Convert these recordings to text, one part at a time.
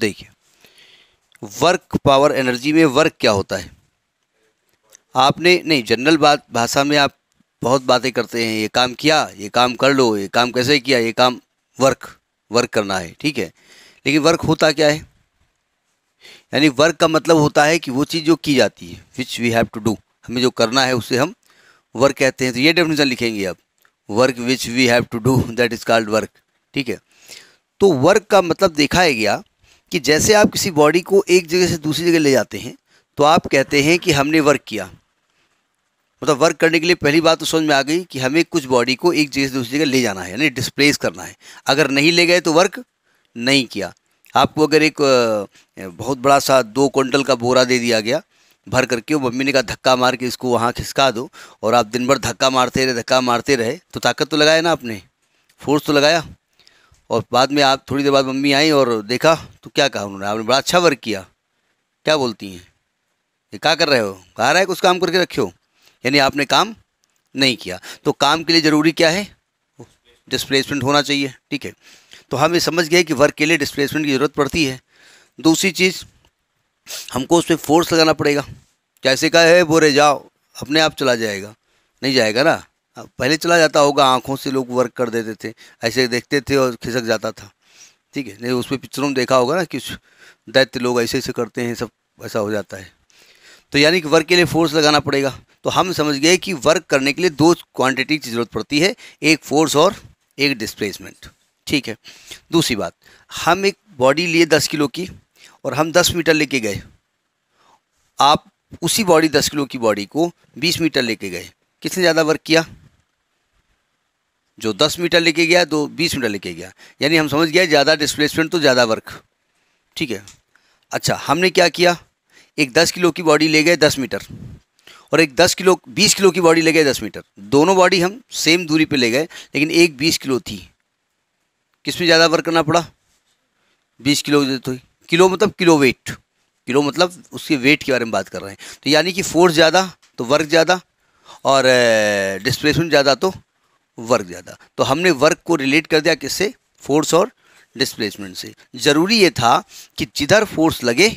देखिए work power energy में work क्या होता है आपने नहीं जनरल बात भाषा में आप बहुत बातें करते हैं ये काम किया ये काम कर लो ये काम कैसे किया ये काम वर्क वर्क करना है ठीक है लेकिन वर्क होता क्या है यानी वर्क का मतलब होता है कि वो चीज़ जो की जाती है which we have to do हमें जो करना है उसे हम वर्क कहते हैं तो ये डेफिनेशन लिखेंगे आप work which we have to do that is called work ठीक है तो वर्क का मतलब देखा है गया कि जैसे आप किसी बॉडी को एक जगह से दूसरी जगह ले जाते हैं तो आप कहते हैं कि हमने वर्क किया मतलब वर्क करने के लिए पहली बात तो समझ में आ गई कि हमें कुछ बॉडी को एक जगह से दूसरी जगह ले जाना है यानी डिस्प्लेस करना है अगर नहीं ले गए तो वर्क नहीं किया आपको अगर एक बहुत बड़ा सा दो क्विंटल का बोरा दे दिया गया भर करके वो मम्मी ने कहा धक्का मार के इसको वहाँ खिसका दो और आप दिन भर धक्का मारते रहे धक्का मारते रहे तो ताकत तो लगाया ना आपने फोर्स तो लगाया और बाद में आप थोड़ी देर बाद मम्मी आई और देखा तो क्या कहा उन्होंने आपने बड़ा अच्छा वर्क किया क्या बोलती हैं ये क्या कर रहे हो कहा रहा है कुछ काम करके रखे हो यानी आपने काम नहीं किया तो काम के लिए ज़रूरी क्या है डिस्प्लेसमेंट होना चाहिए ठीक है तो हम ये समझ गए कि वर्क के लिए डिस्प्लेसमेंट की ज़रूरत पड़ती है दूसरी चीज़ हमको उस पर फोर्स लगाना पड़ेगा कैसे का है बोरे जाओ अपने आप चला जाएगा नहीं जाएगा ना पहले चला जाता होगा आँखों से लोग वर्क कर देते थे ऐसे देखते थे और खिसक जाता था ठीक है नहीं उसमें पिक्चरों में देखा होगा ना कि दैत्य लोग ऐसे ऐसे करते हैं सब ऐसा हो जाता है तो यानी कि वर्क के लिए फोर्स लगाना पड़ेगा तो हम समझ गए कि वर्क करने के लिए दो क्वांटिटी की ज़रूरत पड़ती है एक फोर्स और एक डिस्प्लेसमेंट ठीक है दूसरी बात हम एक बॉडी लिए दस किलो की और हम दस मीटर लेके गए आप उसी बॉडी दस किलो की बॉडी को बीस मीटर लेके गए किसने ज़्यादा वर्क किया जो 10 मीटर लेके गया तो 20 मीटर लेके गया यानी हम समझ गया ज़्यादा डिस्प्लेसमेंट तो ज़्यादा वर्क ठीक है अच्छा हमने क्या किया एक 10 किलो की बॉडी ले गए 10 मीटर और एक 10 किलो 20 किलो की बॉडी ले गए 10 मीटर दोनों बॉडी हम सेम दूरी पे ले गए लेकिन एक 20 किलो थी किस में ज़्यादा वर्क करना पड़ा 20 किलो तो किलो मतलब किलो वेट किलो मतलब उसके वेट के बारे में बात कर रहे हैं तो यानी कि फोर्स ज़्यादा तो वर्क ज़्यादा और डिस्प्लेसमेंट ज़्यादा तो वर्क ज़्यादा तो हमने वर्क को रिलेट कर दिया किससे फोर्स और डिस्प्लेसमेंट से ज़रूरी ये था कि जिधर फोर्स लगे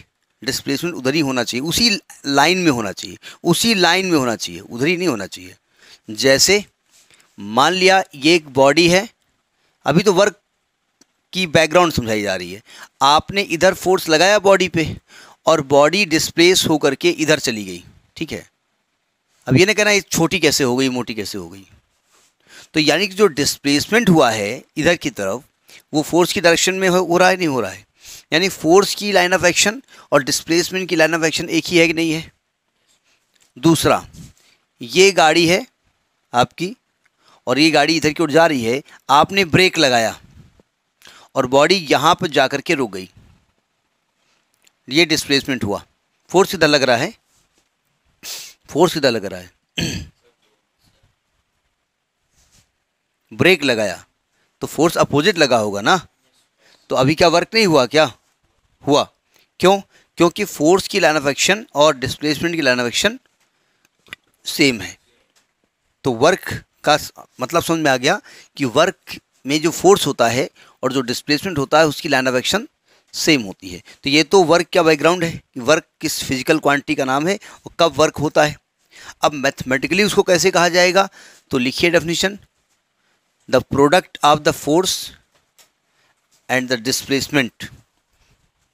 डिस्प्लेसमेंट उधर ही होना चाहिए उसी लाइन में होना चाहिए उसी लाइन में होना चाहिए उधर ही नहीं होना चाहिए जैसे मान लिया ये एक बॉडी है अभी तो वर्क की बैकग्राउंड समझाई जा रही है आपने इधर फोर्स लगाया बॉडी पे और बॉडी डिस्प्लेस होकर के इधर चली गई ठीक है अब ये ना कहना ये छोटी कैसे हो गई मोटी कैसे हो गई तो यानी कि जो डिस्प्लेसमेंट हुआ है इधर की तरफ वो फोर्स की डायरेक्शन में हो रहा है नहीं हो रहा है यानी फोर्स की लाइन ऑफ एक्शन और डिस्प्लेसमेंट की लाइन ऑफ एक्शन एक ही है कि नहीं है दूसरा ये गाड़ी है आपकी और ये गाड़ी इधर की ओर जा रही है आपने ब्रेक लगाया और बॉडी यहाँ पर जा कर के रुक गई ये डिस्प्लेसमेंट हुआ फोर्स इधर लग रहा है फोर्स इधर लग रहा है ब्रेक लगाया तो फोर्स अपोजिट लगा होगा ना तो अभी क्या वर्क नहीं हुआ क्या हुआ क्यों क्योंकि फोर्स की लाइन ऑफ एक्शन और डिस्प्लेसमेंट की लाइन ऑफ एक्शन सेम है तो वर्क का मतलब समझ में आ गया कि वर्क में जो फोर्स होता है और जो डिस्प्लेसमेंट होता है उसकी लाइन ऑफ एक्शन सेम होती है तो ये तो वर्क का बैकग्राउंड है कि वर्क किस फिजिकल क्वांटिटी का नाम है और कब वर्क होता है अब मैथमेटिकली उसको कैसे कहा जाएगा तो लिखिए definition the product of the force and the displacement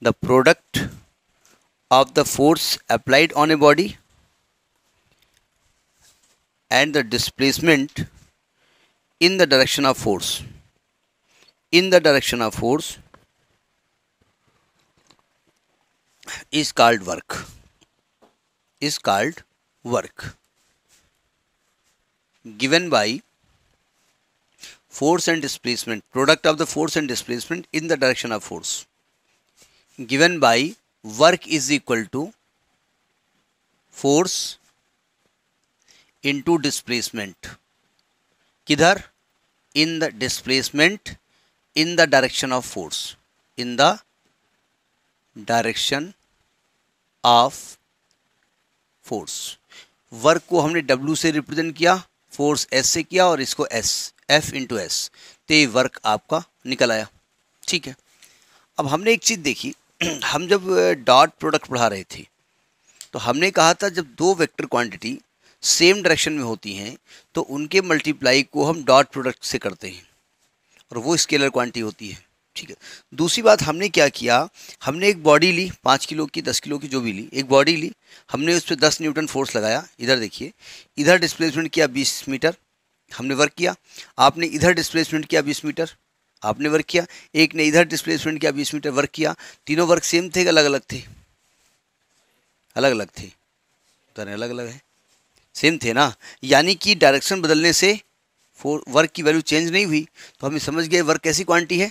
the product of the force applied on a body and the displacement in the direction of force in the direction of force is called work is called work given by force and displacement product of the force and displacement in the direction of force given by work is equal to force into displacement किधर in the displacement in the direction of force in the direction of force work को हमने W से represent किया force S से किया और इसको S F into S तो ये वर्क आपका निकल आया ठीक है अब हमने एक चीज़ देखी हम जब डॉट प्रोडक्ट पढ़ा रहे थे तो हमने कहा था जब दो वेक्टर क्वांटिटी सेम डायरेक्शन में होती हैं तो उनके मल्टीप्लाई को हम डॉट प्रोडक्ट से करते हैं और वो स्केलर क्वांटिटी होती है ठीक है दूसरी बात हमने क्या किया हमने एक बॉडी ली पाँच किलो की दस किलो की जो भी ली एक बॉडी ली हमने उस पर दस न्यूटन फोर्स लगाया इधर देखिए इधर डिस्प्लेसमेंट किया बीस मीटर हमने वर्क किया आपने इधर डिस्प्लेसमेंट किया बीस मीटर आपने वर्क किया एक ने इधर डिस्प्लेसमेंट किया बीस मीटर वर्क किया तीनों वर्क सेम थे अलग अलग थे अलग अलग थे तो अलग अलग है सेम थे ना यानी कि डायरेक्शन बदलने से फोर वर्क की वैल्यू चेंज नहीं हुई तो हमें समझ गए वर्क कैसी क्वांटिटी है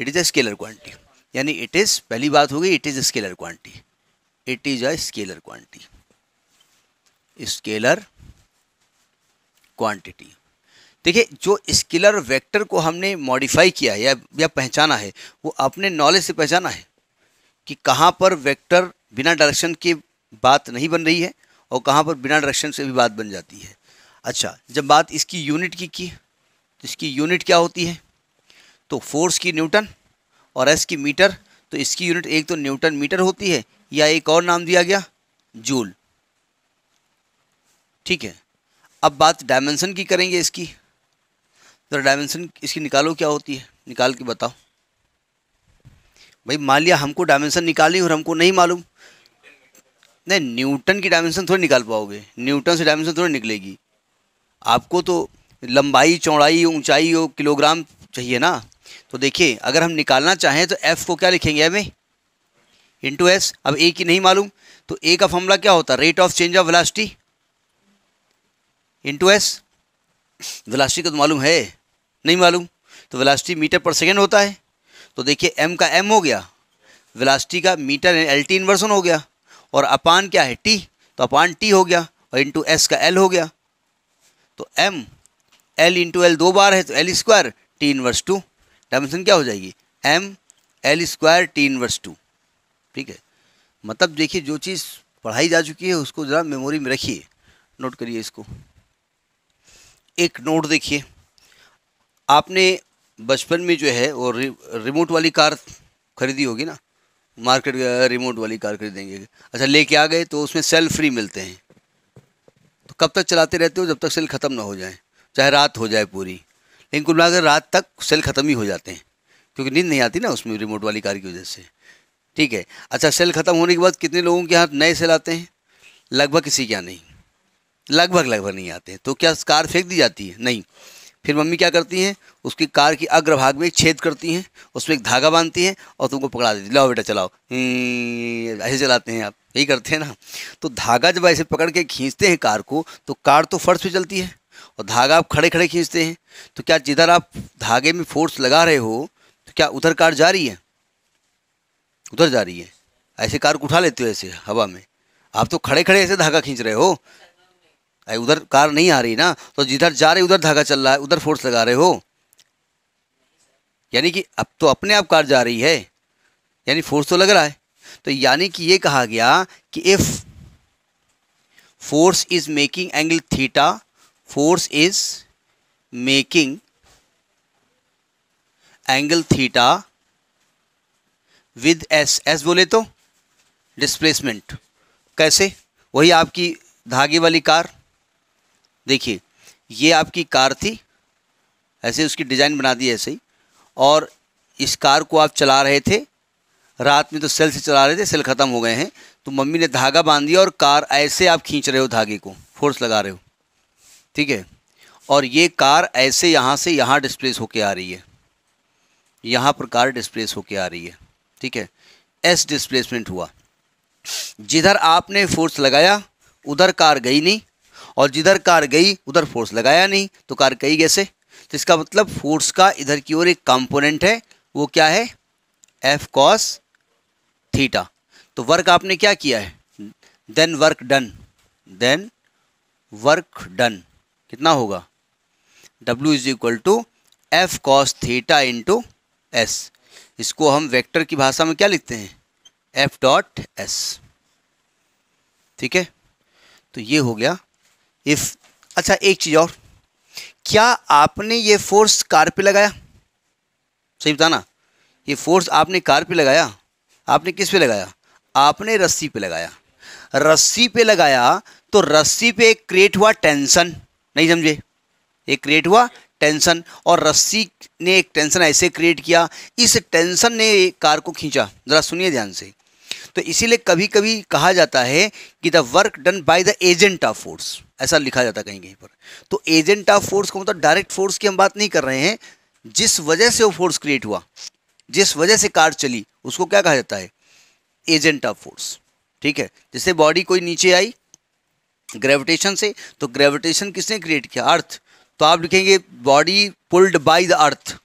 it is a scalar quantity यानी इट इज़ पहली बात हो गई it is a scalar quantity it is a scalar quantity scalar quantity देखिए जो स्किलर वेक्टर को हमने मॉडिफाई किया है या, या पहचाना है वो अपने नॉलेज से पहचाना है कि कहाँ पर वेक्टर बिना डायरेक्शन के बात नहीं बन रही है और कहाँ पर बिना डायरेक्शन से भी बात बन जाती है अच्छा जब बात इसकी यूनिट की की तो इसकी यूनिट क्या होती है तो फोर्स की न्यूटन और एस की मीटर तो इसकी यूनिट एक तो न्यूटन मीटर होती है या एक और नाम दिया गया जूल ठीक है अब बात डायमेंशन की करेंगे इसकी ज़रा डायमेंशन इसकी निकालो क्या होती है निकाल के बताओ भाई मान लिया हमको डायमेंशन निकाली और हमको नहीं मालूम नहीं न्यूटन की डायमेंशन थोड़ी निकाल पाओगे न्यूटन से डायमेंशन थोड़ी निकलेगी आपको तो लंबाई चौड़ाई ऊंचाई और किलोग्राम चाहिए ना तो देखिए अगर हम निकालना चाहें तो एफ़ को क्या लिखेंगे एम ए इंटू एस अब ए की नहीं मालूम तो ए का फॉर्मूला क्या होता है rate of change of velocity into S velocity का तो मालूम है नहीं मालूम तो वेलासिटी मीटर पर सेकेंड होता है तो देखिए एम का एम हो गया वेलासिटी का मीटर एल टी इन्वर्सन हो गया और अपान क्या है टी तो अपान टी हो गया और इंटू एस का एल हो गया तो एम एल इंटू एल दो बार है तो L square T inverse two dimension क्या हो जाएगी M L square T inverse two ठीक है मतलब देखिए जो चीज़ पढ़ाई जा चुकी है उसको ज़रा मेमोरी में रखिए नोट करिए इसको एक नोट देखिए आपने बचपन में जो है वो रि, रिमोट वाली कार खरीदी होगी ना मार्केट रिमोट वाली कार खरीदेंगे अच्छा लेके आ गए तो उसमें सेल फ्री मिलते हैं तो कब तक चलाते रहते हो जब तक सेल ख़त्म ना हो जाए चाहे रात हो जाए पूरी लेकिन कुल मिलाकर रात तक सेल ख़त्म ही हो जाते हैं क्योंकि नींद नहीं आती ना उसमें रिमोट वाली कार की वजह से ठीक है अच्छा सेल ख़त्म होने के बाद कितने लोगों के यहाँ नए सेल आते हैं लगभग किसी के यहाँ नहीं लगभग लगभग नहीं आते तो क्या कार फेंक दी जाती है नहीं फिर मम्मी क्या करती हैं उसकी कार की अग्रभाग में एक छेद करती हैं उसमें एक धागा बांधती हैं और तुमको पकड़ा देती लाओ बेटा चलाओ ऐसे चलाते हैं आप यही करते हैं ना तो धागा जब ऐसे पकड़ के खींचते हैं कार को तो कार तो फर्श पे चलती है और धागा आप खड़े खड़े खींचते हैं तो क्या जिधर आप धागे में फोर्स लगा रहे हो तो क्या उधर कार जा रही है उधर जा रही है ऐसे कार को उठा लेते हो ऐसे हवा में आप तो खड़े खड़े ऐसे धागा खींच रहे हो उधर कार नहीं आ रही ना तो जिधर जा रहे उधर धागा चल रहा है उधर फोर्स लगा रहे हो यानी कि अब तो अपने आप कार जा रही है यानी फोर्स तो लग रहा है तो यानी कि ये कहा गया कि if force is making angle theta force is making angle theta with S S बोले तो डिस्प्लेसमेंट कैसे वही आपकी धागे वाली कार देखिए ये आपकी कार थी ऐसे उसकी डिज़ाइन बना दी ऐसे ही और इस कार को आप चला रहे थे रात में तो सेल से चला रहे थे सेल ख़त्म हो गए हैं तो मम्मी ने धागा बांध दिया और कार ऐसे आप खींच रहे हो धागे को फोर्स लगा रहे हो ठीक है और ये कार ऐसे यहाँ से यहाँ डिस्प्लेस होके आ रही है यहाँ पर कार डिस्प्लेस होके आ रही है ठीक है एस डिस्प्लेसमेंट हुआ जिधर आपने फोर्स लगाया उधर कार गई नहीं और जिधर कार गई उधर फोर्स लगाया नहीं तो कार गई कैसे तो इसका मतलब फोर्स का इधर की ओर एक कंपोनेंट है वो क्या है एफ कॉस थीटा तो वर्क आपने क्या किया है then work done then work done कितना होगा W is equal to F cos theta into S इसको हम वेक्टर की भाषा में क्या लिखते हैं एफ डॉट एस ठीक है तो ये हो गया इफ अच्छा एक चीज़ और क्या आपने ये फोर्स कार पे लगाया सही बताना ये फोर्स आपने कार पे लगाया आपने किस पे लगाया आपने रस्सी पे लगाया रस्सी पे लगाया तो रस्सी पे एक क्रिएट हुआ टेंशन नहीं समझे एक क्रिएट हुआ टेंशन और रस्सी ने एक टेंशन ऐसे क्रिएट किया इस टेंशन ने कार को खींचा ज़रा सुनिए ध्यान से तो इसीलिए कभी कभी कहा जाता है कि the work done by the agent of force ऐसा लिखा जाता कहीं कहीं पर तो एजेंट ऑफ फोर्स का मतलब डायरेक्ट फोर्स की हम बात नहीं कर रहे हैं जिस वजह से वो फोर्स क्रिएट हुआ जिस वजह से कार चली उसको क्या कहा जाता है एजेंट ऑफ फोर्स ठीक है जैसे बॉडी कोई नीचे आई ग्रेविटेशन से तो ग्रेविटेशन किसने क्रिएट किया अर्थ तो आप लिखेंगे body pulled by the earth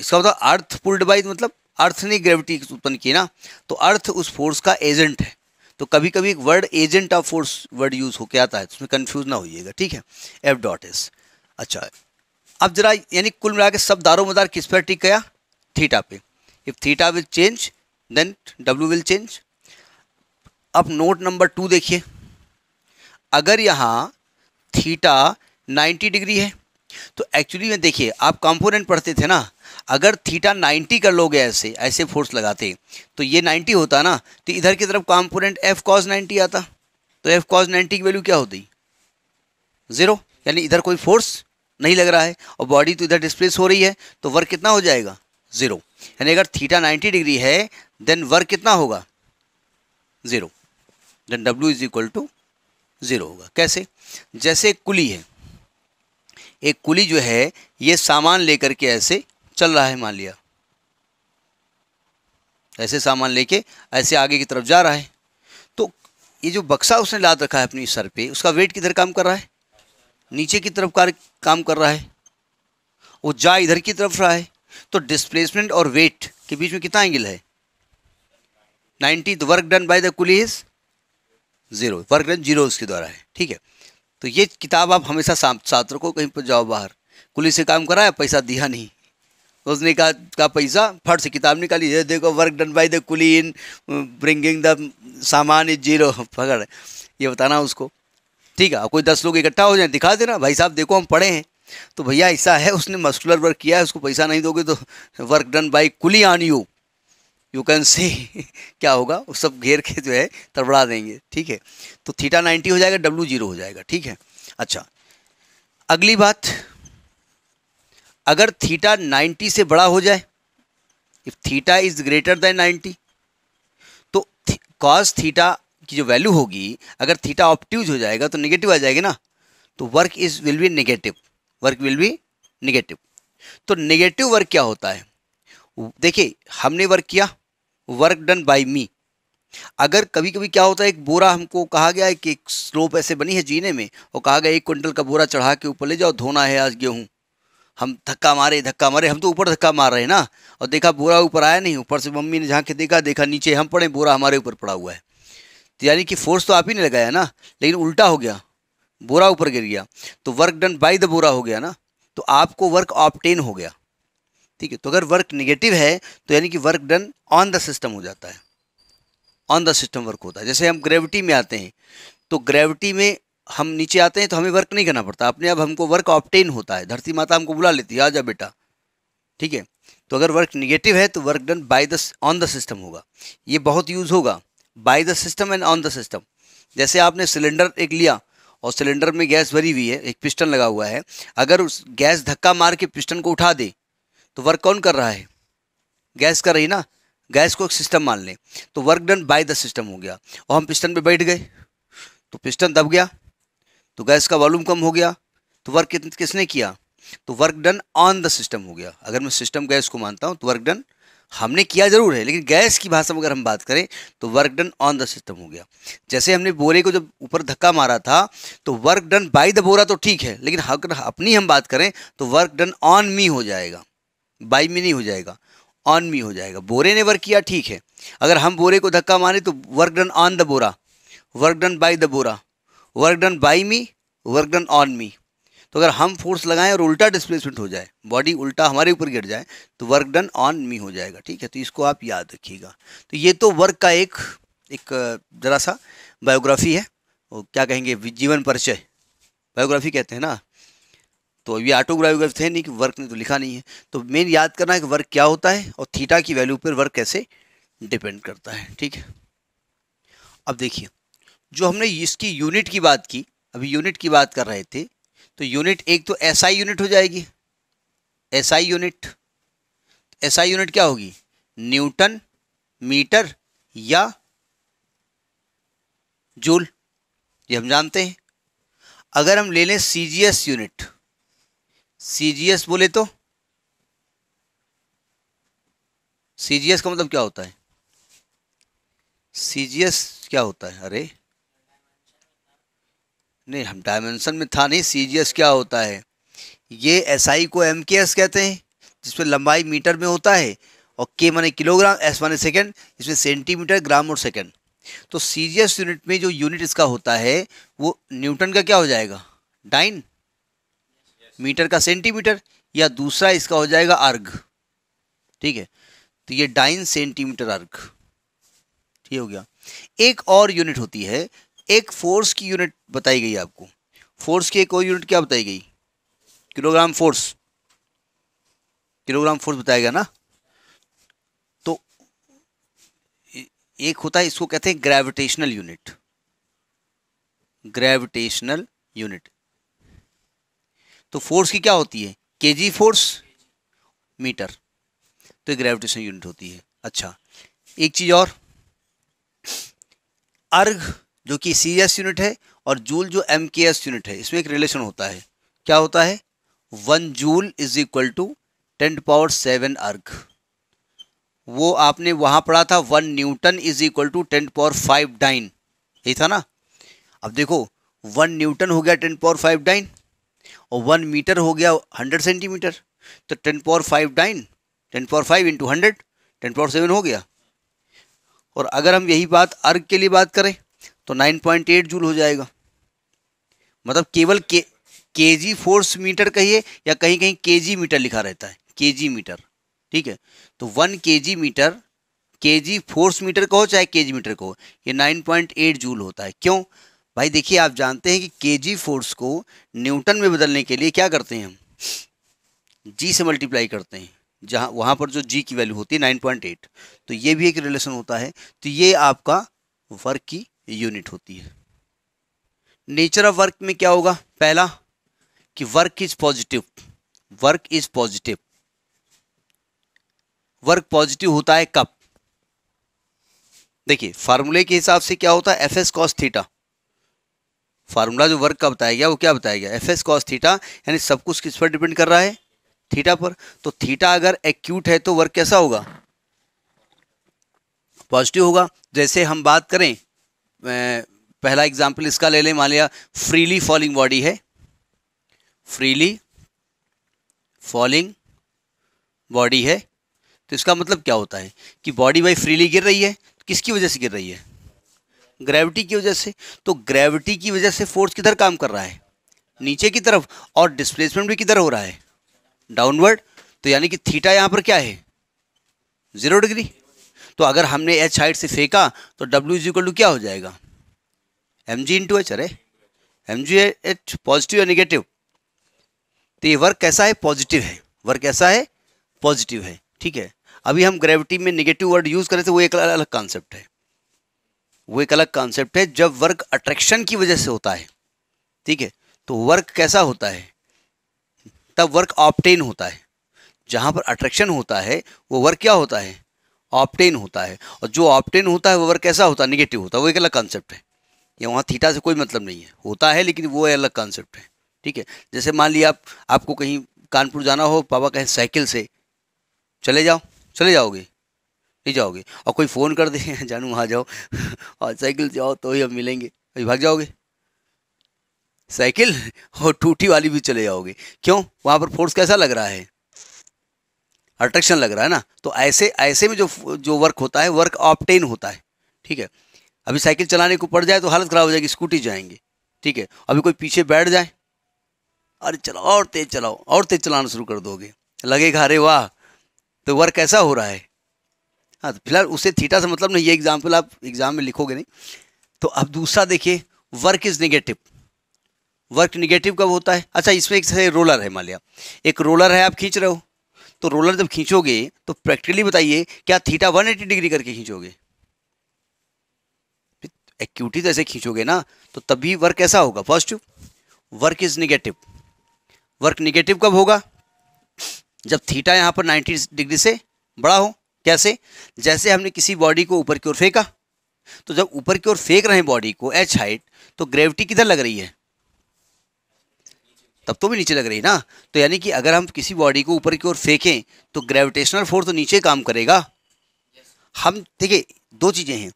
इसका मतलब अर्थ पुल्ड बाय मतलब अर्थ ने ग्रेविटी उत्पन्न की ना तो अर्थ उस फोर्स का एजेंट है तो कभी कभी एक word agent of force word use होकर आता है तो उसमें कन्फ्यूज ना होइएगा ठीक है एफ डॉट एस अच्छा अब जरा यानी कुल मिला के सब दारो मदार किस पर टिक गया थीटा पे if theta will change then W will change अब नोट नंबर टू देखिए अगर यहाँ थीटा 90 डिग्री है तो एक्चुअली में देखिए आप कंपोनेंट पढ़ते थे ना अगर थीटा 90 कर लोगे ऐसे ऐसे फोर्स लगाते तो ये 90 होता ना तो इधर की तरफ कॉम्पोनेंट एफ कॉज 90 आता तो एफ कॉज 90 की वैल्यू क्या होती ज़ीरो यानी इधर कोई फोर्स नहीं लग रहा है और बॉडी तो इधर डिस्प्लेस हो रही है तो वर्क कितना हो जाएगा ज़ीरो यानी अगर थीटा नाइन्टी डिग्री है देन वर्क कितना होगा zero then W is equal to zero होगा कैसे जैसे कुली है एक कुली जो है ये सामान लेकर के ऐसे चल रहा है मान लिया ऐसे सामान लेके ऐसे आगे की तरफ जा रहा है तो ये जो बक्सा उसने लाद रखा है अपनी सर पे उसका वेट किधर काम कर रहा है नीचे की तरफ कार काम कर रहा है वो जा इधर की तरफ रहा है तो डिस्प्लेसमेंट और वेट के बीच में कितना एंगल है ninety work done by the coolie is zero work done zero उसके द्वारा है ठीक है तो ये किताब आप हमेशा छात्र को कहीं पर जाओ बाहर कुली से काम कराया पैसा दिया नहीं उसने कहा का पैसा फट से किताब निकाली ये देखो work done by the coolie in bringing the saman is zero पकड़ ये बताना उसको ठीक है कोई दस लोग इकट्ठा हो जाए दिखा देना भाई साहब देखो हम पढ़े हैं तो भैया ऐसा है उसने मस्कुलर वर्क किया है उसको पैसा नहीं दोगे तो work done by coolie on you you can say क्या होगा वो सब घेर के जो है तड़बड़ा देंगे ठीक है तो थीटा नाइन्टी हो जाएगा डब्लू जीरो हो जाएगा ठीक है अच्छा अगली बात अगर थीटा 90 से बड़ा हो जाए if theta is greater than 90 तो कॉस थीटा की जो वैल्यू होगी अगर थीटा ऑप्ट्यूज हो जाएगा तो निगेटिव आ जाएगी ना तो work is will be negative work will be negative तो निगेटिव वर्क क्या होता है देखिए हमने वर्क किया वर्क डन बाय मी अगर कभी कभी क्या होता है एक बोरा हमको कहा गया है कि एक स्लोप ऐसे बनी है जीने में और कहा गया एक क्विंटल का बोरा चढ़ा के ऊपर ले जाओ धोना है आज गेहूँ हम धक्का मारे धक्का मारे हम तो ऊपर धक्का मार रहे हैं ना और देखा बोरा ऊपर आया नहीं ऊपर से मम्मी ने झाँक के देखा देखा नीचे हम पड़े बोरा हमारे ऊपर पड़ा हुआ है तो यानी कि फोर्स तो आप ही ने लगाया ना लेकिन उल्टा हो गया बोरा ऊपर गिर गया तो work done by the bora हो गया ना तो आपको वर्क ऑप्टेन हो गया ठीक है तो अगर वर्क निगेटिव है तो यानी कि work done on the system हो जाता है ऑन द सिस्टम वर्क होता है जैसे हम ग्रेविटी में आते हैं तो ग्रेविटी में हम नीचे आते हैं तो हमें वर्क नहीं करना पड़ता अपने आप हमको वर्क ऑप्टेन होता है धरती माता हमको बुला लेती है आ जा बेटा ठीक है तो अगर वर्क निगेटिव है तो work done by the on the system होगा ये बहुत यूज़ होगा by the system and on the system जैसे आपने सिलेंडर एक लिया और सिलेंडर में गैस भरी हुई है एक पिस्टन लगा हुआ है अगर उस गैस धक्का मार के पिस्टन को उठा दे तो वर्क कौन कर रहा है गैस कर रही ना गैस को एक सिस्टम मान लें तो work done by the system हो गया और हम पिस्टन पे बैठ गए तो पिस्टन दब गया तो गैस का वॉल्यूम कम हो गया तो वर्क किसने किया तो work done on the system हो गया अगर मैं सिस्टम गैस को मानता हूँ तो वर्क डन हमने किया जरूर है लेकिन गैस की भाषा में अगर हम बात करें तो work done on the system हो गया जैसे हमने बोरे को जब ऊपर धक्का मारा था तो work done by the bora तो ठीक है लेकिन अगर अपनी हम बात करें तो वर्क डन ऑन मी हो जाएगा बाई मी नहीं हो जाएगा ऑन मी हो जाएगा बोरे ने वर्क किया ठीक है अगर हम बोरे को धक्का मारें तो work done on the bora work done by the bora work done by me work done on me तो अगर हम फोर्स लगाएं और उल्टा डिस्प्लेसमेंट हो जाए बॉडी उल्टा हमारे ऊपर गिर जाए तो वर्क डन ऑन मी हो जाएगा ठीक है तो इसको आप याद रखिएगा तो ये तो वर्क का एक एक जरा सा बायोग्राफी है और क्या कहेंगे जीवन परिचय बायोग्राफी कहते हैं ना तो ये ऑटोग्राफी थे नहीं कि वर्क ने तो लिखा नहीं है तो मेन याद करना है कि वर्क क्या होता है और थीटा की वैल्यू पर वर्क कैसे डिपेंड करता है ठीक है अब देखिए जो हमने इसकी यूनिट की बात की अभी यूनिट की बात कर रहे थे तो यूनिट एक तो एस यूनिट हो जाएगी S I unit S I unit क्या होगी न्यूटन मीटर या जूल ये हम जानते हैं अगर हम ले लें C G S unit C G S बोले तो सी जी एस का मतलब क्या होता है सी जी एस क्या होता है अरे नहीं हम डायमेंशन में था नहीं सी क्या होता है ये एस SI को एम कहते हैं जिसमें लंबाई मीटर में होता है और के माने किलोग्राम एस माने सेकेंड इसमें सेंटीमीटर ग्राम और सेकेंड तो सी यूनिट में जो यूनिट इसका होता है वो न्यूटन का क्या हो जाएगा डाइन मीटर का सेंटीमीटर या दूसरा इसका हो जाएगा अर्घ ठीक है तो ये डाइन सेंटीमीटर अर्घ ठीक हो गया एक और यूनिट होती है एक फोर्स की यूनिट बताई गई आपको फोर्स की एक और यूनिट क्या बताई गई किलोग्राम फोर्स किलोग्राम फोर्स बताया गया ना तो एक होता है इसको कहते हैं ग्रेविटेशनल यूनिट ग्रेविटेशनल यूनिट तो फोर्स की क्या होती है केजी फोर्स मीटर तो ये ग्रेविटेशनल यूनिट होती है अच्छा एक चीज़ और अर्घ जो कि सी एस यूनिट है और जूल जो एम के एस यूनिट है इसमें एक रिलेशन होता है क्या होता है one joule is equal to ten power seven erg वो आपने वहाँ पढ़ा था one newton is equal to ten power five dyne यही था ना अब देखो वन न्यूटन हो गया टेन पावर फाइव डाइन और वन मीटर हो गया हंड्रेड सेंटीमीटर तो ten power five dyne ten power five into hundred ten power seven हो गया और अगर हम यही बात अर्ग के लिए बात करें तो 9.8 जूल हो जाएगा मतलब केवल के के जी फोर्स मीटर कहिए या कहीं कहीं के जी मीटर लिखा रहता है के जी मीटर ठीक है तो वन के जी मीटर के जी फोर्स मीटर कहो हो चाहे के जी मीटर कहो ये 9.8 जूल होता है क्यों भाई देखिए आप जानते हैं कि के जी फोर्स को न्यूटन में बदलने के लिए क्या करते हैं हम जी से मल्टीप्लाई करते हैं जहाँ वहाँ पर जो जी की वैल्यू होती है 9.8 तो ये भी एक रिलेशन होता है तो ये आपका वर्क की यूनिट होती है नेचर ऑफ वर्क में क्या होगा पहला कि work is positive work is positive work positive होता है कब देखिए फार्मूले के हिसाब से क्या होता है F S cos theta formula जो वर्क का बताया गया वो क्या बताया गया एफ एस कॉस थीटा यानी सब कुछ किस पर डिपेंड कर रहा है थीटा पर तो थीटा अगर एक्यूट है तो वर्क कैसा होगा पॉजिटिव होगा जैसे हम बात करें पहला एग्जाम्पल इसका ले लें मान लिया फ्रीली फॉलिंग बॉडी है फ्रीली फॉलिंग बॉडी है तो इसका मतलब क्या होता है कि बॉडी भाई फ्रीली गिर रही है तो किसकी वजह से गिर रही है ग्रेविटी की वजह से तो ग्रेविटी की वजह से फोर्स किधर काम कर रहा है नीचे की तरफ और डिस्प्लेसमेंट भी किधर हो रहा है डाउनवर्ड तो यानी कि थीटा यहाँ पर क्या है ज़ीरो डिग्री तो अगर हमने एच हाइट से फेंका तो डब्ल्यू इज इक्वल टू क्या हो जाएगा एम जी इंटू एच अरे एम जी एच पॉजिटिव या निगेटिव तो ये वर्क कैसा है पॉजिटिव है वर्क कैसा है पॉजिटिव है ठीक है अभी हम ग्रेविटी में निगेटिव वर्ड यूज़ करें तो वो एक अलग कॉन्सेप्ट है वो एक अलग कॉन्सेप्ट है जब वर्क अट्रैक्शन की वजह से होता है ठीक है तो वर्क कैसा होता है तब वर्क ऑप्टेन होता है जहाँ पर अट्रैक्शन होता है वो वर्क क्या होता है ऑप्टेन होता है और जो ऑप्टेन होता है वो वर्क कैसा होता है निगेटिव होता है वो एक अलग कॉन्सेप्ट है या वहाँ थीटा से कोई मतलब नहीं है होता है लेकिन वो अलग कॉन्सेप्ट है ठीक है जैसे मान लिया आप आपको कहीं कानपुर जाना हो पापा कहें साइकिल से चले जाओ चले जाओगे नहीं जाओगे और कोई फ़ोन कर दे हाँ, जानू वहाँ जाओ और साइकिल जाओ तो ही हम मिलेंगे अभी भाग जाओगे साइकिल और टूटी वाली भी चले जाओगे क्यों वहाँ पर फोर्स कैसा लग रहा है अट्रैक्शन लग रहा है ना तो ऐसे ऐसे में जो जो वर्क होता है वर्क ऑप्टेन होता है ठीक है अभी साइकिल चलाने को पड़ जाए तो हालत ख़राब हो जाएगी स्कूटी जाएंगे ठीक है अभी कोई पीछे बैठ जाए अरे चलो और तेज़ चलाओ और तेज़ चलाना शुरू कर दोगे लगेगा अरे वाह तो वर्क ऐसा हो रहा है हाँ तो फिलहाल उससे थीटा से मतलब नहीं ये एग्जाम्पल आप एग्जाम में लिखोगे नहीं तो अब दूसरा देखिए work is negative work negative कब होता है अच्छा इसमें एक रोलर है मान लिया एक रोलर है आप खींच रहे हो तो रोलर जब खींचोगे तो प्रैक्टिकली बताइए क्या थीटा 180 डिग्री करके खींचोगे एक्यूटी तो ऐसे खींचोगे ना तो तभी वर्क ऐसा होगा positive work is negative work negative कब होगा जब थीटा यहां पर 90 डिग्री से बड़ा हो कैसे जैसे हमने किसी बॉडी को ऊपर की ओर फेंका तो जब ऊपर की ओर फेंक रहे हैं बॉडी को एच हाइट तो ग्रेविटी किधर लग रही है तब तो भी नीचे लग रही ना तो यानी कि अगर हम किसी बॉडी को ऊपर की ओर फेंकें तो ग्रेविटेशनल फोर्स तो नीचे काम करेगा हम देखिए दो चीज़ें हैं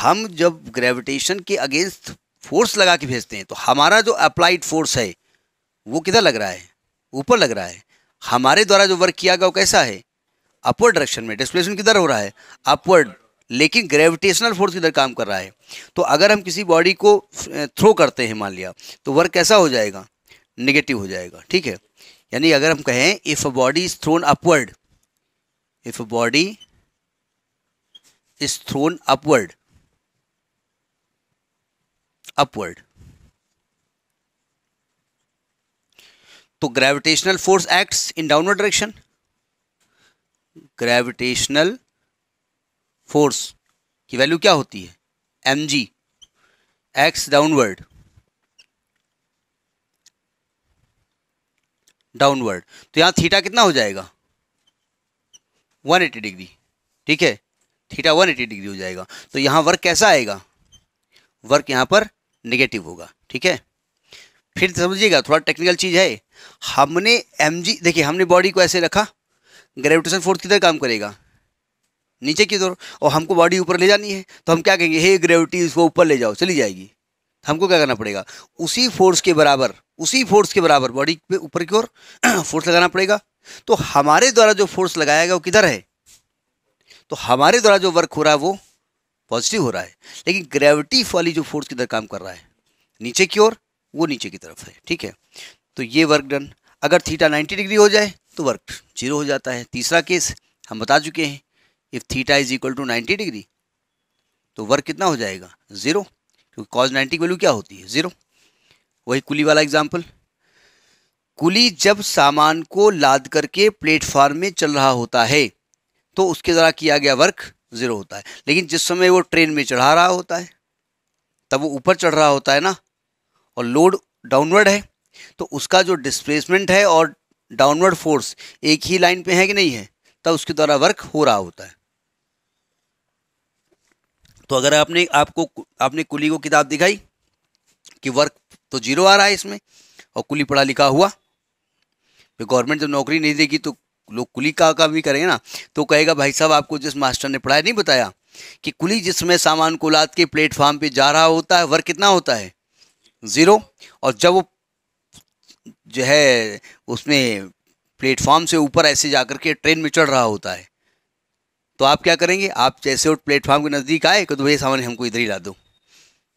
हम जब ग्रेविटेशन के अगेंस्ट फोर्स लगा के भेजते हैं तो हमारा जो अप्लाइड फोर्स है वो किधर लग रहा है ऊपर लग रहा है हमारे द्वारा जो वर्क किया गया वो कैसा है अपवर्ड डायरेक्शन में डिस्प्लेसमेंट किधर हो रहा है अपवर्ड लेकिन ग्रेविटेशनल फोर्स किधर काम कर रहा है तो अगर हम किसी बॉडी को थ्रो करते हैं मान लिया तो वर्क कैसा हो जाएगा नेगेटिव हो जाएगा ठीक है यानी अगर हम कहें if a body is thrown upward if a body is thrown upward upward तो gravitational force acts in downward direction gravitational force की वैल्यू क्या होती है M G acts downward downward तो यहाँ थीटा कितना हो जाएगा 180 डिग्री ठीक है थीटा 180 डिग्री हो जाएगा तो यहाँ वर्क कैसा आएगा वर्क यहाँ पर नेगेटिव होगा ठीक है फिर समझिएगा थोड़ा टेक्निकल चीज़ है हमने एम देखिए हमने बॉडी को ऐसे रखा ग्रेविटेशन फोर्स किधर काम करेगा नीचे की तरफ और हमको बॉडी ऊपर ले जानी है तो हम क्या कहेंगे हे ग्रेविटी इसको ऊपर ले जाओ चली जाएगी हमको क्या करना पड़ेगा उसी फोर्स के बराबर उसी फोर्स के बराबर बॉडी पे ऊपर की ओर फोर्स लगाना पड़ेगा तो हमारे द्वारा जो फोर्स लगाया गया वो किधर है तो हमारे द्वारा जो वर्क हो रहा है वो पॉजिटिव हो रहा है लेकिन ग्रेविटी वाली जो फोर्स किधर काम कर रहा है नीचे की ओर वो नीचे की तरफ है ठीक है तो ये वर्क डन अगर थीटा 90 डिग्री हो जाए तो वर्क जीरो हो जाता है तीसरा केस हम बता चुके हैं if theta is equal to 90 degree तो वर्क कितना हो जाएगा ज़ीरो क्योंकि कॉज नाइन्टी की वैल्यू क्या होती है ज़ीरो वही कुली वाला एग्जाम्पल कुली जब सामान को लाद करके प्लेटफार्म में चल रहा होता है तो उसके द्वारा किया गया वर्क ज़ीरो होता है लेकिन जिस समय वो ट्रेन में चढ़ा रहा होता है तब वो ऊपर चढ़ रहा होता है ना और लोड डाउनवर्ड है तो उसका जो डिस्प्लेसमेंट है और डाउनवर्ड फोर्स एक ही लाइन पे है कि नहीं है तब उसके द्वारा वर्क हो रहा होता है तो अगर आपने आपको आपने कुली को किताब दिखाई कि वर्क तो जीरो आ रहा है इसमें और कुली पढ़ा लिखा हुआ फिर गवर्नमेंट जब नौकरी नहीं देगी तो लोग कुली का का भी करेंगे ना तो कहेगा भाई साहब आपको जिस मास्टर ने पढ़ाया नहीं बताया कि कुली जिसमें सामान को लाद के प्लेटफार्म पे जा रहा होता है वर्क कितना होता है ज़ीरो और जब वो जो है उसमें प्लेटफार्म से ऊपर ऐसे जा कर के ट्रेन में चढ़ रहा होता है तो आप क्या करेंगे आप जैसे वो प्लेटफार्म के नज़दीक आए तो भैया सामान हमको इधर ही ला दो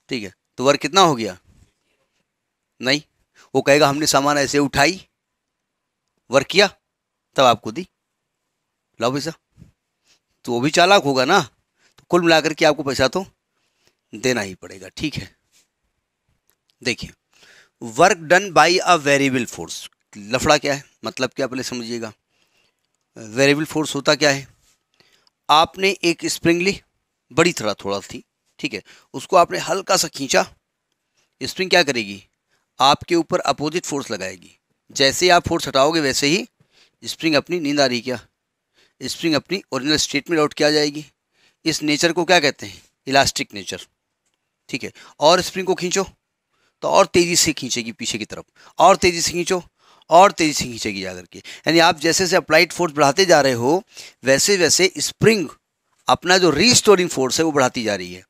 ठीक है तो वर्क कितना हो गया नहीं वो कहेगा हमने सामान ऐसे उठाई वर्क किया तब आपको दी लाओ पैसा तो वो भी चालाक होगा ना तो कुल मिलाकर के आपको पैसा तो देना ही पड़ेगा ठीक है देखिए work done by a variable force लफड़ा क्या है मतलब क्या पहले समझिएगा वेरिएबल फोर्स होता क्या है आपने एक स्प्रिंग ली बड़ी तरह थोड़ा थी ठीक है उसको आपने हल्का सा खींचा स्प्रिंग क्या करेगी आपके ऊपर अपोजिट फोर्स लगाएगी जैसे ही आप फोर्स हटाओगे वैसे ही स्प्रिंग अपनी नींद आ रही क्या स्प्रिंग अपनी ओरिजिनल स्टेट में लौट के आ जाएगी इस नेचर को क्या कहते हैं इलास्टिक नेचर ठीक है और स्प्रिंग को खींचो तो और तेज़ी से खींचेगी पीछे की तरफ और तेज़ी से खींचो और तेज़ी से खींचेगी जा करके यानी आप जैसे जैसे अप्लाइड फोर्स बढ़ाते जा रहे हो वैसे वैसे स्प्रिंग अपना जो रीस्टोरिंग फोर्स है वो बढ़ाती जा रही है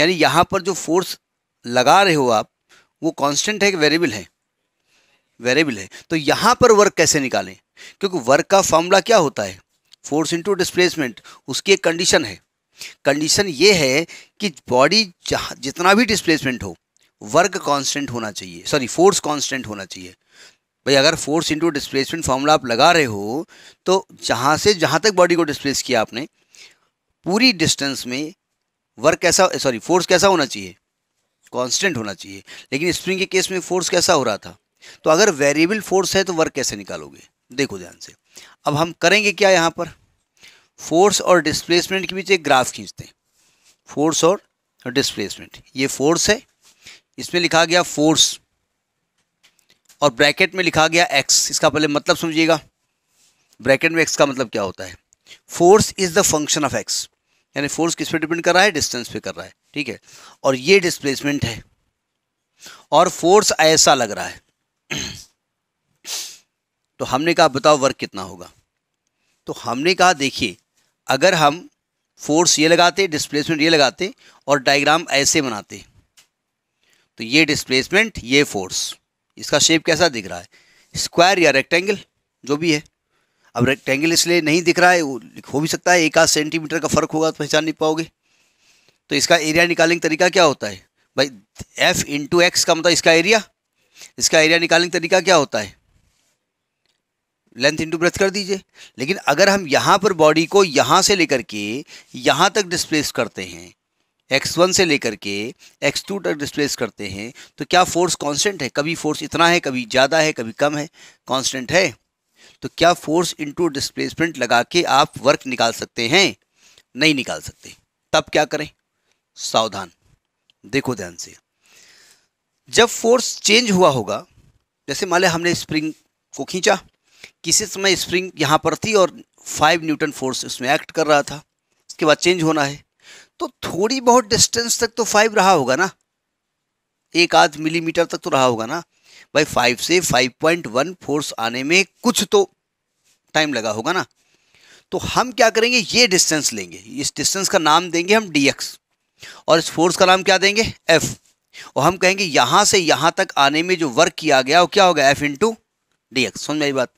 यानी यहाँ पर जो फोर्स लगा रहे हो आप वो कांस्टेंट है कि वेरिएबल है वेरिएबल है तो यहाँ पर वर्क कैसे निकालें क्योंकि वर्क का फॉर्मूला क्या होता है फोर्स इंटू डिस्प्लेसमेंट उसकी एक कंडीशन है कंडीशन ये है कि बॉडी जहाँ जितना भी डिस्प्लेसमेंट हो वर्क कांस्टेंट होना चाहिए सॉरी फोर्स कांस्टेंट होना चाहिए भाई अगर फोर्स इंटू डिस्प्लेसमेंट फार्मूला आप लगा रहे हो तो जहाँ से जहाँ तक बॉडी को डिस्प्लेस किया आपने पूरी डिस्टेंस में वर्क कैसा सॉरी फोर्स कैसा होना चाहिए कांस्टेंट होना चाहिए लेकिन स्प्रिंग के केस में फोर्स कैसा हो रहा था तो अगर वेरिएबल फोर्स है तो वर्क कैसे निकालोगे देखो ध्यान से अब हम करेंगे क्या यहाँ पर फोर्स और डिस्प्लेसमेंट के बीच एक ग्राफ खींचते हैं फोर्स और डिस्प्लेसमेंट ये फोर्स है इसमें लिखा गया फोर्स और ब्रैकेट में लिखा गया एक्स इसका पहले मतलब समझिएगा ब्रैकेट में एक्स का मतलब क्या होता है force is the function of X यानी फोर्स किस पे डिपेंड कर रहा है डिस्टेंस पे कर रहा है ठीक है और ये डिस्प्लेसमेंट है और फोर्स ऐसा लग रहा है तो हमने कहा बताओ वर्क कितना होगा तो हमने कहा देखिए अगर हम फोर्स ये लगाते डिस्प्लेसमेंट ये लगाते और डायग्राम ऐसे बनाते तो ये डिस्प्लेसमेंट ये फोर्स इसका शेप कैसा दिख रहा है स्क्वायर या रेक्टेंगल जो भी है अब रेक्टेंगल इसलिए नहीं दिख रहा है हो भी सकता है एक आध सेंटीमीटर का फ़र्क होगा तो पहचान नहीं पाओगे तो इसका एरिया निकालने का तरीका क्या होता है भाई एफ इंटू एक्स का मतलब इसका एरिया इसका एरिया निकालने का तरीका क्या होता है लेंथ इंटू ब्रेथ कर दीजिए लेकिन अगर हम यहाँ पर बॉडी को यहाँ से लेकर के यहाँ तक डिस्प्लेस करते हैं एक्स वन से लेकर के एक्स टू तक डिस्प्लेस करते हैं तो क्या फोर्स कांस्टेंट है कभी फोर्स इतना है कभी ज़्यादा है कभी कम है कांस्टेंट है तो क्या फोर्स इनटू डिस्प्लेसमेंट लगा के आप वर्क निकाल सकते हैं नहीं निकाल सकते तब क्या करें सावधान देखो ध्यान से जब फोर्स चेंज हुआ होगा जैसे मान लिया हमने स्प्रिंग को खींचा किसी समय स्प्रिंग यहाँ पर थी और फाइव न्यूटन फोर्स उसमें एक्ट कर रहा था इसके बाद चेंज होना है तो थोड़ी बहुत डिस्टेंस तक तो फाइव रहा होगा ना एक आध मिलीमीटर तक तो रहा होगा ना भाई फाइव से फाइव पॉइंट वन फोर्स आने में कुछ तो टाइम लगा होगा ना तो हम क्या करेंगे ये डिस्टेंस लेंगे इस डिस्टेंस का नाम देंगे हम डी और इस फोर्स का नाम क्या देंगे एफ और हम कहेंगे यहाँ से यहाँ तक आने में जो वर्क किया गया वो क्या होगा एफ इंटू डी एक्स समझ मेरी बात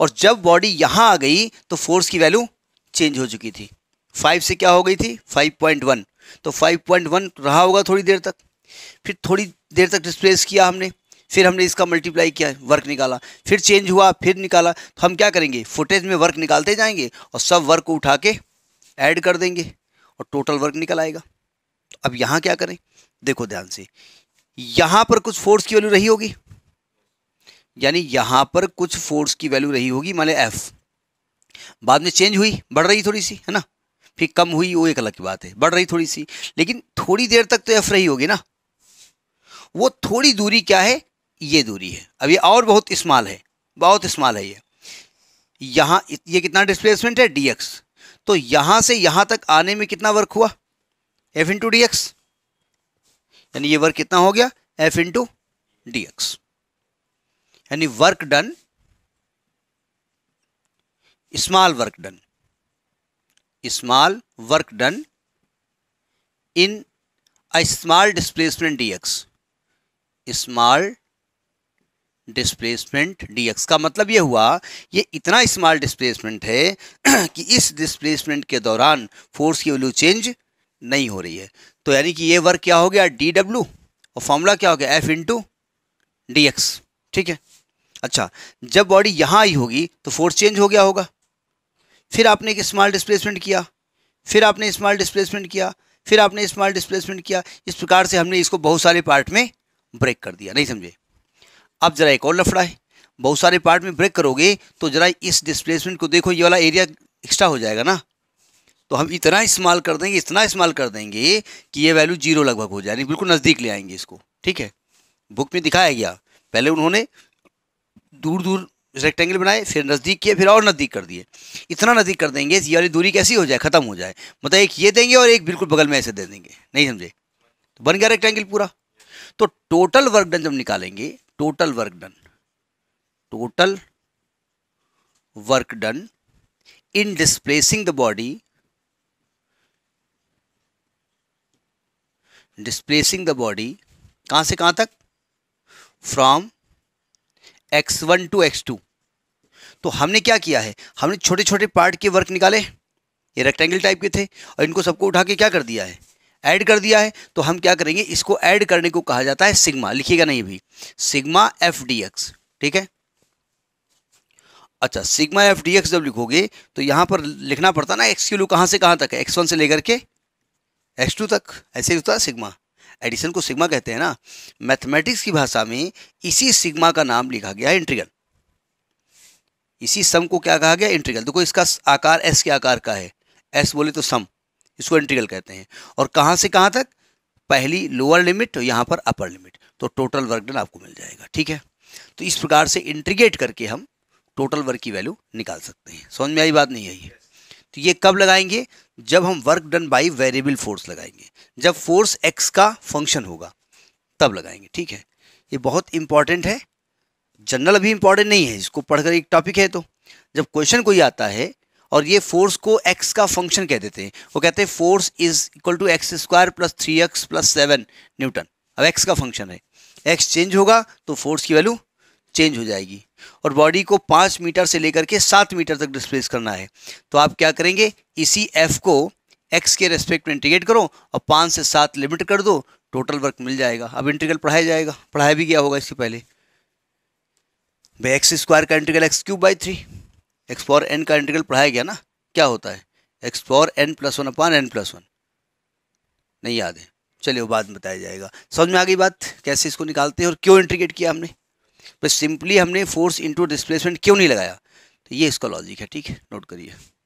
और जब बॉडी यहाँ आ गई तो फोर्स की वैल्यू चेंज हो चुकी थी फाइव से क्या हो गई थी फाइव पॉइंट वन तो फाइव पॉइंट वन रहा होगा थोड़ी देर तक फिर थोड़ी देर तक डिस्प्लेस किया हमने फिर हमने इसका मल्टीप्लाई किया वर्क निकाला फिर चेंज हुआ फिर निकाला तो हम क्या करेंगे फुटेज में वर्क निकालते जाएंगे और सब वर्क को उठा के ऐड कर देंगे और टोटल वर्क निकल आएगा अब यहाँ क्या करें देखो ध्यान से यहाँ पर कुछ फोर्स की वैल्यू रही होगी यानी यहाँ पर कुछ फोर्स की वैल्यू रही होगी माने एफ बाद में चेंज हुई बढ़ रही थोड़ी सी है ना फिर कम हुई वो एक अलग की बात है बढ़ रही थोड़ी सी लेकिन थोड़ी देर तक तो एफ रही होगी ना वो थोड़ी दूरी क्या है ये दूरी है अब ये और बहुत स्मॉल है बहुत स्मॉल है ये यहाँ ये कितना डिस्प्लेसमेंट है डी तो यहाँ से यहाँ तक आने में कितना वर्क हुआ एफ इंटू डी यानी ये वर्क कितना हो गया एफ इंटू डी एक्स यानी work done small work done small work done in a small displacement dx small displacement dx का मतलब यह हुआ ये इतना स्मॉल डिस्प्लेसमेंट है कि इस डिस्प्लेसमेंट के दौरान फोर्स की वैल्यू चेंज नहीं हो रही है तो यानी कि ये वर्क क्या हो गया डी डब्ल्यू और फॉर्मूला क्या हो गया एफ इंटू डी ठीक है अच्छा जब बॉडी यहाँ आई होगी तो फोर्स चेंज हो गया होगा फिर आपने एक स्मॉल डिस्प्लेसमेंट किया फिर आपने स्मॉल डिस्प्लेसमेंट किया फिर आपने स्मॉल डिस्प्लेसमेंट किया इस प्रकार से हमने इसको बहुत सारे पार्ट में ब्रेक कर दिया नहीं समझे अब ज़रा एक और लफड़ा है बहुत सारे पार्ट में ब्रेक करोगे तो ज़रा इस डिस्प्लेसमेंट को देखो ये वाला एरिया एक्स्ट्रा हो जाएगा ना तो हम इतना इस्तेमाल कर देंगे इतना इस्तेमाल कर देंगे कि ये वैल्यू जीरो लगभग हो जाएगी बिल्कुल नज़दीक ले आएंगे इसको ठीक है बुक में दिखाया गया पहले उन्होंने दूर दूर रेक्टेंगल बनाए फिर नज़दीक किए फिर और नज़दीक कर दिए इतना नज़दीक कर देंगे ये वाली दूरी कैसी हो जाए ख़त्म हो जाए मतलब एक ये देंगे और एक बिल्कुल बगल में ऐसे दे देंगे नहीं समझे तो बन गया रेक्टेंगल पूरा तो टोटल वर्क डन जब निकालेंगे total work done total work done in displacing the body displacing the body कहां से कहां तक from X one to X two तो हमने क्या किया है हमने छोटे छोटे पार्ट के वर्क निकाले ये रेक्टेंगल टाइप के थे और इनको सबको उठा के क्या कर दिया है ऐड कर दिया है तो हम क्या करेंगे इसको ऐड करने को कहा जाता है सिग्मा लिखिएगा नहीं भी सिग्मा एफ डी एक्स ठीक है अच्छा सिग्मा एफ डी एक्स जब लिखोगे तो यहां पर लिखना पड़ता ना एक्स की वैल्यू से कहाँ तक है एक्स वन से लेकर के एक्स टू तक ऐसे होता है सिग्मा एडिशन को सिग्मा कहते हैं ना मैथमेटिक्स की भाषा में इसी सिग्मा का नाम लिखा गया इंट्रीगल इसी सम को क्या कहा गया इंट्रीगल देखो इसका आकार एस के आकार का है एस बोले तो सम इसको इंट्रीगल कहते हैं और कहाँ से कहाँ तक पहली लोअर लिमिट और यहाँ पर अपर लिमिट तो टोटल वर्क डन आपको मिल जाएगा ठीक है तो इस प्रकार से इंट्रीगेट करके हम टोटल वर्क की वैल्यू निकाल सकते हैं समझ में आई बात नहीं है ये तो ये कब लगाएंगे जब हम work done by variable force लगाएंगे जब फोर्स एक्स का फंक्शन होगा तब लगाएंगे ठीक है ये बहुत इंपॉर्टेंट है जनरल अभी इंपॉर्टेंट नहीं है इसको पढ़कर एक टॉपिक है तो जब क्वेश्चन कोई आता है और ये फोर्स को एक्स का फंक्शन कह देते हैं वो कहते हैं force is equal to X square plus three X plus seven newton अब एक्स का फंक्शन है एक्स चेंज होगा तो फोर्स की वैल्यू चेंज हो जाएगी और बॉडी को पाँच मीटर से लेकर के सात मीटर तक डिस्प्लेस करना है तो आप क्या करेंगे इसी एफ को एक्स के रेस्पेक्ट में इंटीग्रेट करो और पाँच से सात लिमिट कर दो टोटल वर्क मिल जाएगा अब इंटीग्रल पढ़ाया जाएगा पढ़ाया भी गया होगा इससे पहले भाई एक्स स्क्वायर का integral X cube by three X power N का इंटीग्रल पढ़ाया गया ना क्या होता है X power N plus one upon N plus one नहीं याद है चलिए वो बाद में बताया जाएगा समझ में आ गई बात कैसे इसको निकालते हैं और क्यों इंटीग्रेट किया हमने पर सिंपली हमने फोर्स इंटू डिस्प्लेसमेंट क्यों नहीं लगाया तो ये इसका लॉजिक है ठीक है नोट करिए